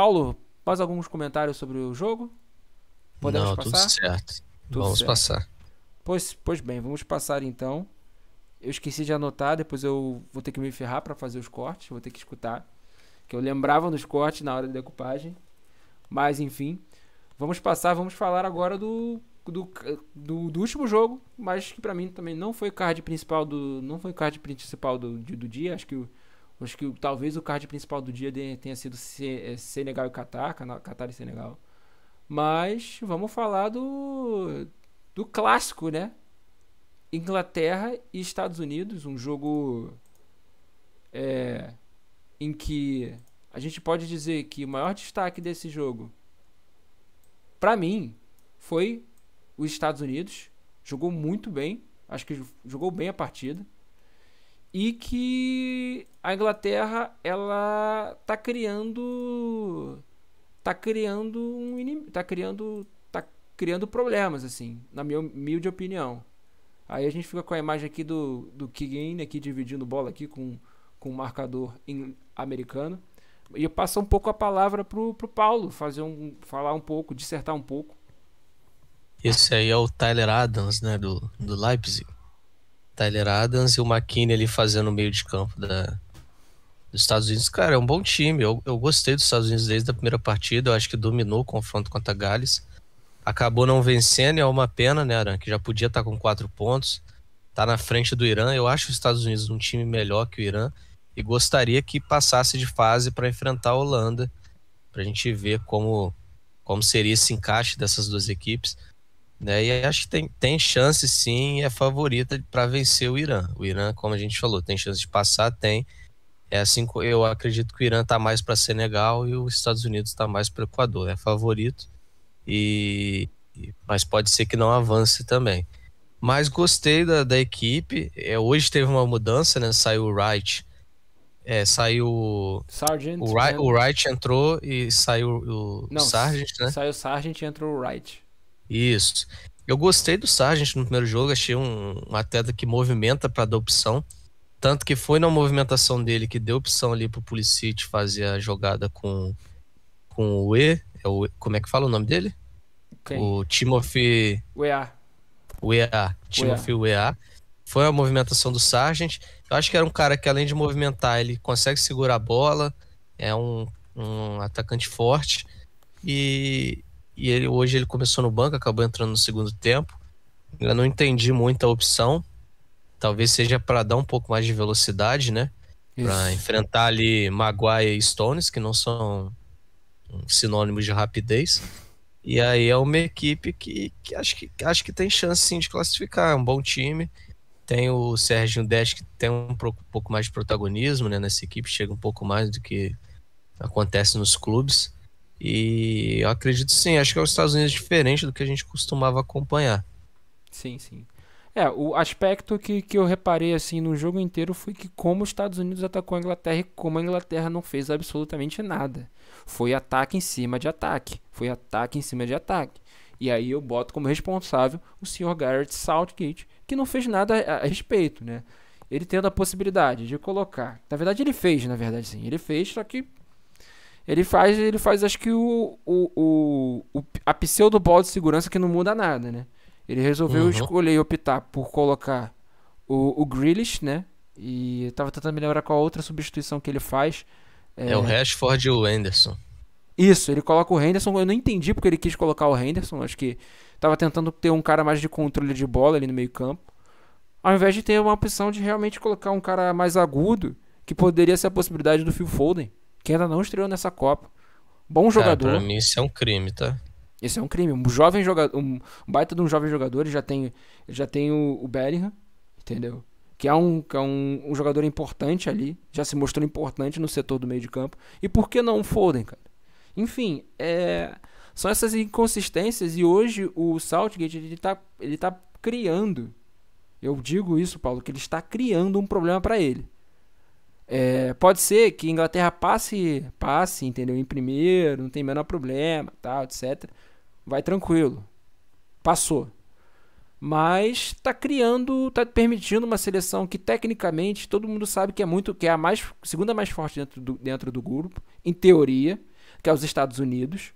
Paulo, faz alguns comentários sobre o jogo? Podemos Não, passar? tudo certo. Tudo vamos certo. passar. Pois, pois bem, vamos passar então. Eu esqueci de anotar, depois eu vou ter que me ferrar para fazer os cortes, vou ter que escutar. Que eu lembrava nos cortes na hora da decupagem. Mas enfim, vamos passar, vamos falar agora do do, do, do, último jogo, mas que para mim também não foi o card principal do não foi card principal do, do dia. Acho que o, Acho que talvez o card principal do dia tenha sido é, Senegal e Catar, Catar e Senegal. Mas vamos falar do, do clássico, né? Inglaterra e Estados Unidos, um jogo é, em que a gente pode dizer que o maior destaque desse jogo, para mim, foi os Estados Unidos. Jogou muito bem, acho que jogou bem a partida e que a Inglaterra ela tá criando tá criando um inimigo, tá criando tá criando problemas assim, na minha humilde opinião. Aí a gente fica com a imagem aqui do do Kigain aqui dividindo bola aqui com com o marcador americano. E eu passo um pouco a palavra pro, pro Paulo fazer um falar um pouco, dissertar um pouco. Esse aí é o Tyler Adams, né, do do Leipzig. Tyler Adams e o McKinney ali fazendo o meio de campo da, dos Estados Unidos. Cara, é um bom time. Eu, eu gostei dos Estados Unidos desde a primeira partida. Eu acho que dominou o confronto contra a Gales. Acabou não vencendo e é uma pena, né, Aran? Que já podia estar tá com quatro pontos. Tá na frente do Irã. Eu acho os Estados Unidos um time melhor que o Irã e gostaria que passasse de fase para enfrentar a Holanda, para a gente ver como, como seria esse encaixe dessas duas equipes. Né? E acho que tem, tem chance sim, é favorita para vencer o Irã. O Irã, como a gente falou, tem chance de passar, tem. É assim, eu acredito que o Irã está mais para Senegal e os Estados Unidos está mais para o Equador, é favorito. E mas pode ser que não avance também. Mas gostei da, da equipe. É, hoje teve uma mudança, né? Saiu o Wright. É, saiu. Sargent. O Sargent. né? o Wright entrou e saiu o não, Sargent, né? Saiu o Sargent e entrou o Wright. Isso. Eu gostei do Sargent no primeiro jogo, achei um, um atleta que movimenta para dar opção. Tanto que foi na movimentação dele que deu opção ali pro Pulisic fazer a jogada com, com o E. É o, como é que fala o nome dele? Quem? O Timothy. Wea. Wea. Timothy Wea. Foi a movimentação do Sargent. Eu acho que era um cara que, além de movimentar, ele consegue segurar a bola. É um, um atacante forte. E e ele hoje ele começou no banco, acabou entrando no segundo tempo. Eu não entendi muito a opção. Talvez seja para dar um pouco mais de velocidade, né? Para enfrentar ali Maguire e Stones, que não são sinônimos de rapidez. E aí é uma equipe que, que, acho, que acho que tem chance sim de classificar. É um bom time. Tem o Sérgio Desch, que tem um pouco mais de protagonismo né, nessa equipe, chega um pouco mais do que acontece nos clubes. E eu acredito sim, acho que é os Estados Unidos é diferente do que a gente costumava acompanhar. Sim, sim. É, o aspecto que, que eu reparei assim no jogo inteiro foi que como os Estados Unidos atacou a Inglaterra e como a Inglaterra não fez absolutamente nada. Foi ataque em cima de ataque, foi ataque em cima de ataque. E aí eu boto como responsável o senhor Garrett Southgate, que não fez nada a, a respeito, né? Ele tendo a possibilidade de colocar. Na verdade, ele fez, na verdade, sim. Ele fez, só que ele faz, ele faz acho que o, o, o, a pseudo bola de segurança que não muda nada, né? Ele resolveu uhum. escolher e optar por colocar o, o Grealish, né? E eu tava tentando me lembrar qual a outra substituição que ele faz. É, é o Rashford e o Henderson. Isso, ele coloca o Henderson. Eu não entendi porque ele quis colocar o Henderson. Acho que tava tentando ter um cara mais de controle de bola ali no meio-campo. Ao invés de ter uma opção de realmente colocar um cara mais agudo, que poderia ser a possibilidade do Phil Foden que ainda não estreou nessa Copa. Bom jogador. Cara, pra mim isso é um crime, tá? Esse é um crime. Um jovem jogador, um baita de um jovem jogador, ele já tem, já tem o, o Bellingham, entendeu? Que é, um, que é um, um jogador importante ali, já se mostrou importante no setor do meio de campo. E por que não o Foden, cara? Enfim, é, são essas inconsistências e hoje o Southgate ele tá, ele tá criando. Eu digo isso, Paulo, que ele está criando um problema para ele. É, pode ser que a Inglaterra passe, passe, entendeu? Em primeiro, não tem menor problema, tal, etc. Vai tranquilo. Passou. Mas está criando, está permitindo uma seleção que tecnicamente todo mundo sabe que é muito, que é a mais, segunda mais forte dentro do, dentro do grupo, em teoria, que é os Estados Unidos.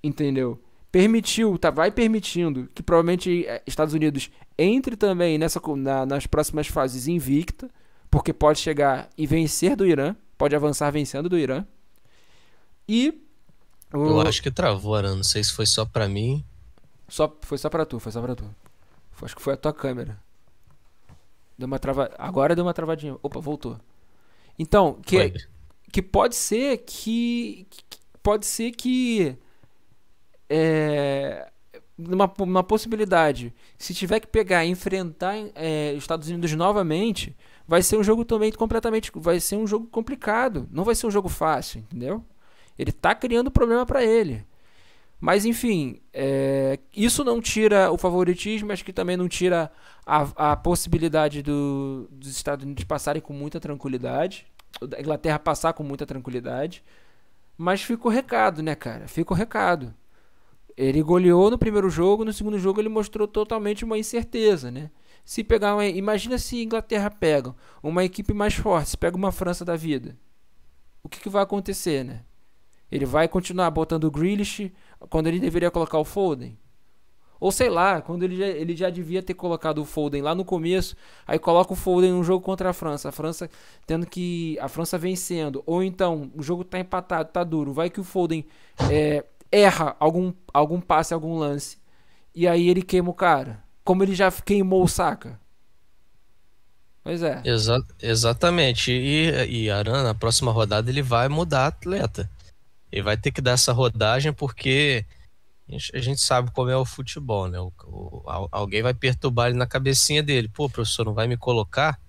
Entendeu? Permitiu, tá, vai permitindo que provavelmente é, Estados Unidos entre também nessa, na, nas próximas fases invicta porque pode chegar e vencer do Irã, pode avançar vencendo do Irã. E o... eu acho que travou, Aran, não sei se foi só para mim. Só foi só para tu, foi só para tu. Acho que foi a tua câmera. Deu uma trava... Agora deu uma travadinha. Opa, voltou. Então, que foi. que pode ser que, que pode ser que é, uma, uma possibilidade. Se tiver que pegar e enfrentar é, Estados Unidos novamente, vai ser um jogo também completamente, vai ser um jogo complicado, não vai ser um jogo fácil, entendeu? Ele está criando problema para ele. Mas enfim, é, isso não tira o favoritismo, acho que também não tira a, a possibilidade do, dos Estados Unidos passarem com muita tranquilidade, da Inglaterra passar com muita tranquilidade. Mas fica o recado, né, cara? Fica o recado. Ele goleou no primeiro jogo, no segundo jogo ele mostrou totalmente uma incerteza, né? Se pegar uma, imagina se Inglaterra pega uma equipe mais forte, se pega uma França da vida. O que, que vai acontecer, né? Ele vai continuar botando o Grealish quando ele deveria colocar o Foden. Ou sei lá, quando ele já, ele já devia ter colocado o Foden lá no começo, aí coloca o Foden num jogo contra a França. A França tendo que. A França vencendo. Ou então, o jogo tá empatado, tá duro. Vai que o Foden é, erra algum, algum passe, algum lance. E aí ele queima o cara como ele já queimou o Saka. Pois é. Exa exatamente. E, e Aran, na próxima rodada, ele vai mudar atleta. Ele vai ter que dar essa rodagem porque a gente sabe como é o futebol, né? O, o, alguém vai perturbar ele na cabecinha dele. Pô, professor, não vai me colocar?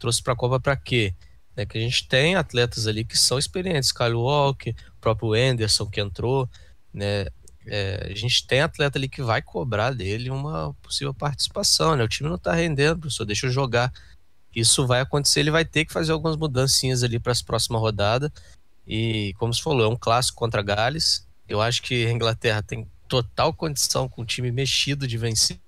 Trouxe pra Copa pra quê? É que a gente tem atletas ali que são experientes. Kyle Walker, o próprio Anderson que entrou, né? É, a gente tem atleta ali que vai cobrar dele uma possível participação, né? O time não tá rendendo, professor, deixa eu jogar. Isso vai acontecer, ele vai ter que fazer algumas mudancinhas ali para as próximas rodadas E, como se falou, é um clássico contra Gales. Eu acho que a Inglaterra tem total condição com o time mexido de vencer,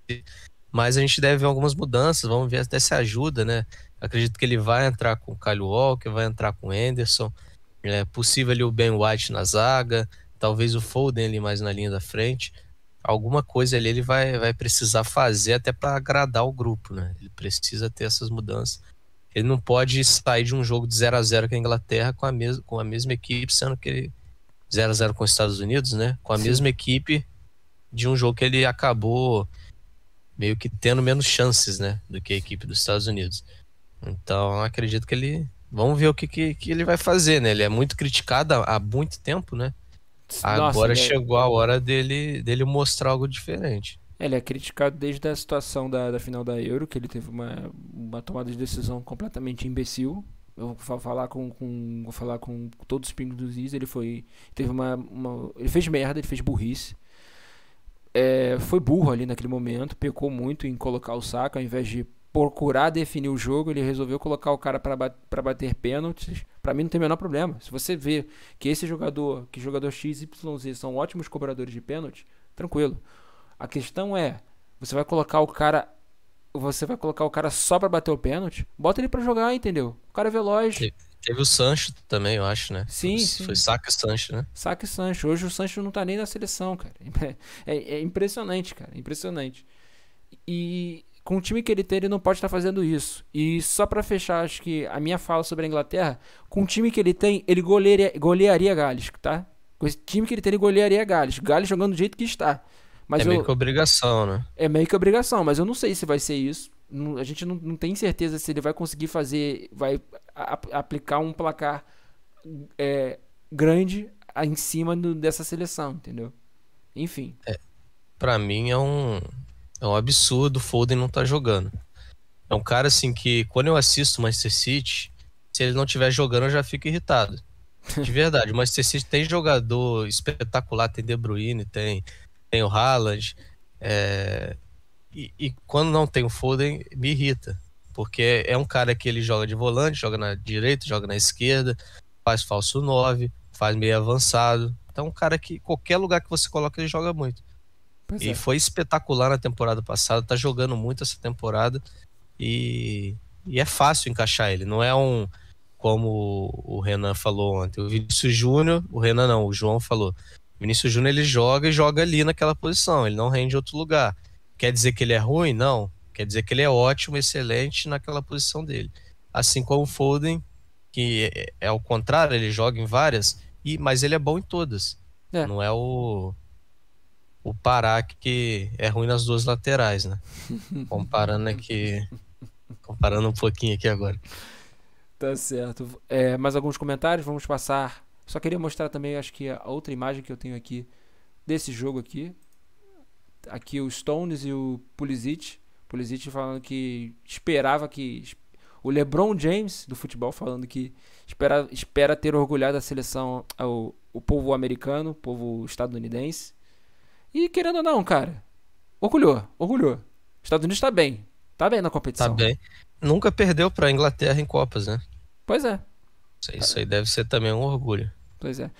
mas a gente deve ver algumas mudanças, vamos ver até se ajuda, né? Acredito que ele vai entrar com o Kyle Walker, vai entrar com o Anderson, é possível ali o Ben White na zaga, talvez o Foden ali mais na linha da frente, alguma coisa ali ele vai, vai precisar fazer até para agradar o grupo, né? Ele precisa ter essas mudanças. Ele não pode sair de um jogo de 0 a 0 com a Inglaterra com a, mes com a mesma equipe, sendo que ele 0 a 0 com os Estados Unidos, né? Com a Sim. mesma equipe de um jogo que ele acabou meio que tendo menos chances, né, do que a equipe dos Estados Unidos. Então, acredito que ele vamos ver o que, que, que ele vai fazer, né? Ele é muito criticado há, há muito tempo, né? Agora Nossa, é chegou é... a hora dele, dele mostrar algo diferente. Ele é criticado desde a situação da, da final da Euro, que ele teve uma, uma tomada de decisão completamente imbecil. Eu vou falar com, com vou falar com todos os pingos dos is, ele foi teve uma, uma ele fez merda, ele fez burrice. É, foi burro ali naquele momento, pecou muito em colocar o saco ao invés de procurar definir o jogo, ele resolveu colocar o cara para bater pênaltis. Para mim não tem o menor problema. Se você vê que esse jogador, que jogador X, Y, Z são ótimos cobradores de pênalti, tranquilo. A questão é, você vai colocar o cara você vai colocar o cara só para bater o pênalti? Bota ele para jogar, entendeu? O cara é veloz. Teve, teve o Sancho também, eu acho, né? Sim, foi, sim. Foi Saca e Sancho, né? Saca e Sancho. Hoje o Sancho não tá nem na seleção, cara. É, é impressionante, cara. É impressionante. E com o time que ele tem, ele não pode estar tá fazendo isso. E só para fechar, acho que a minha fala sobre a Inglaterra, com o time que ele tem, ele golearia, golearia Gales, tá? Com esse time que ele tem, ele golearia Gales. Gales jogando do jeito que está. Mas é eu, meio que obrigação, né? É meio que obrigação, mas eu não sei se vai ser isso. A gente não, não tem certeza se ele vai conseguir fazer, vai aplicar um placar é, grande em cima do, dessa seleção, entendeu? Enfim. É, para mim é um, é um absurdo o Foden não tá jogando. É um cara assim que, quando eu assisto o Manchester City, se ele não estiver jogando, eu já fico irritado. De verdade, o Manchester City tem jogador espetacular, tem De Bruyne, tem, tem o Haaland. É... E, e, quando não tem o Foden, me irrita. Porque é um cara que ele joga de volante, joga na direita, joga na esquerda, faz falso 9, faz meio avançado. Então é um cara que qualquer lugar que você coloca, ele joga muito. Pois e é. foi espetacular na temporada passada, tá jogando muito essa temporada e, e é fácil encaixar ele. Não é um, como o Renan falou ontem, o Vinícius Júnior, o Renan não, o João falou. O Vinícius Júnior ele joga e joga ali naquela posição, ele não rende outro lugar. Quer dizer que ele é ruim? Não. Quer dizer que ele é ótimo, excelente naquela posição dele. Assim como o Foden, que é, é, é contrário, ele joga em várias, e mas ele é bom em todas. É. Não é o o Pará que é ruim nas duas laterais, né? Comparando aqui, comparando um pouquinho aqui agora. Tá certo. É, mais alguns comentários, vamos passar. Só queria mostrar também, acho que a outra imagem que eu tenho aqui desse jogo aqui. Aqui o Stones e o Pulisic. Pulisic falando que esperava que o LeBron James do futebol falando que espera, espera ter orgulhado a seleção, o, o povo americano, o povo estadunidense. E querendo ou não, cara, orgulhou, orgulhou. Estados Unidos tá bem, tá bem na tá competição. Tá bem. Nunca perdeu pra Inglaterra em Copas, né? Pois é. Isso aí deve ser também um orgulho. Pois é.